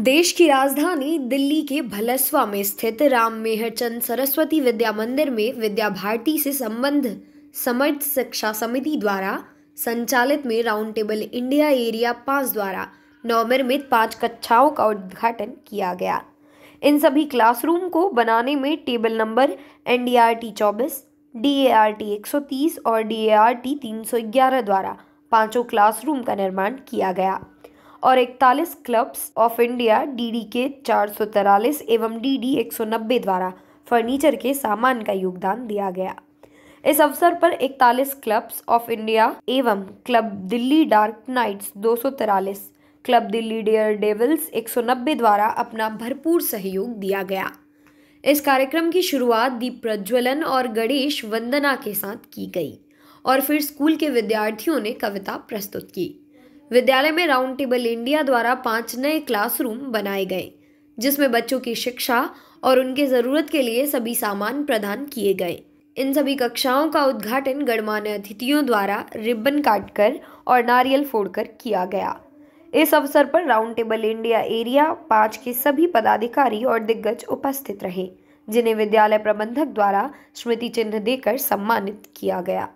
देश की राजधानी दिल्ली के भलसवा में स्थित राम मेहरचंद सरस्वती विद्या मंदिर में विद्या भारती से संबंध समर्थ शिक्षा समिति द्वारा संचालित में राउंड टेबल इंडिया एरिया पाँच द्वारा नवनिर्मित पाँच कक्षाओं का उद्घाटन किया गया इन सभी क्लासरूम को बनाने में table number N D R T चौबीस डी ए आर टी एक सौ तीस और डी ए आर टी तीन सौ ग्यारह द्वारा पाँचों क्लासरूम का निर्माण किया गया और 41 क्लब्स ऑफ इंडिया डीडी के चार एवं डीडी 190 द्वारा फर्नीचर के सामान का योगदान दिया गया इस अवसर पर 41 क्लब्स ऑफ इंडिया एवं क्लब दिल्ली डार्क नाइट्स दो क्लब दिल्ली डेयर डेविल्स 190 द्वारा अपना भरपूर सहयोग दिया गया इस कार्यक्रम की शुरुआत दीप प्रज्वलन और गणेश वंदना के साथ की गई और फिर स्कूल के विद्यार्थियों ने कविता प्रस्तुत की विद्यालय में राउंड टेबल इंडिया द्वारा पांच नए क्लासरूम बनाए गए जिसमें बच्चों की शिक्षा और उनके ज़रूरत के लिए सभी सामान प्रदान किए गए इन सभी कक्षाओं का उद्घाटन गणमान्य अतिथियों द्वारा रिबन काटकर और नारियल फोड़कर किया गया इस अवसर पर राउंड टेबल इंडिया एरिया पाँच के सभी पदाधिकारी और दिग्गज उपस्थित रहे जिन्हें विद्यालय प्रबंधक द्वारा स्मृति चिन्ह देकर सम्मानित किया गया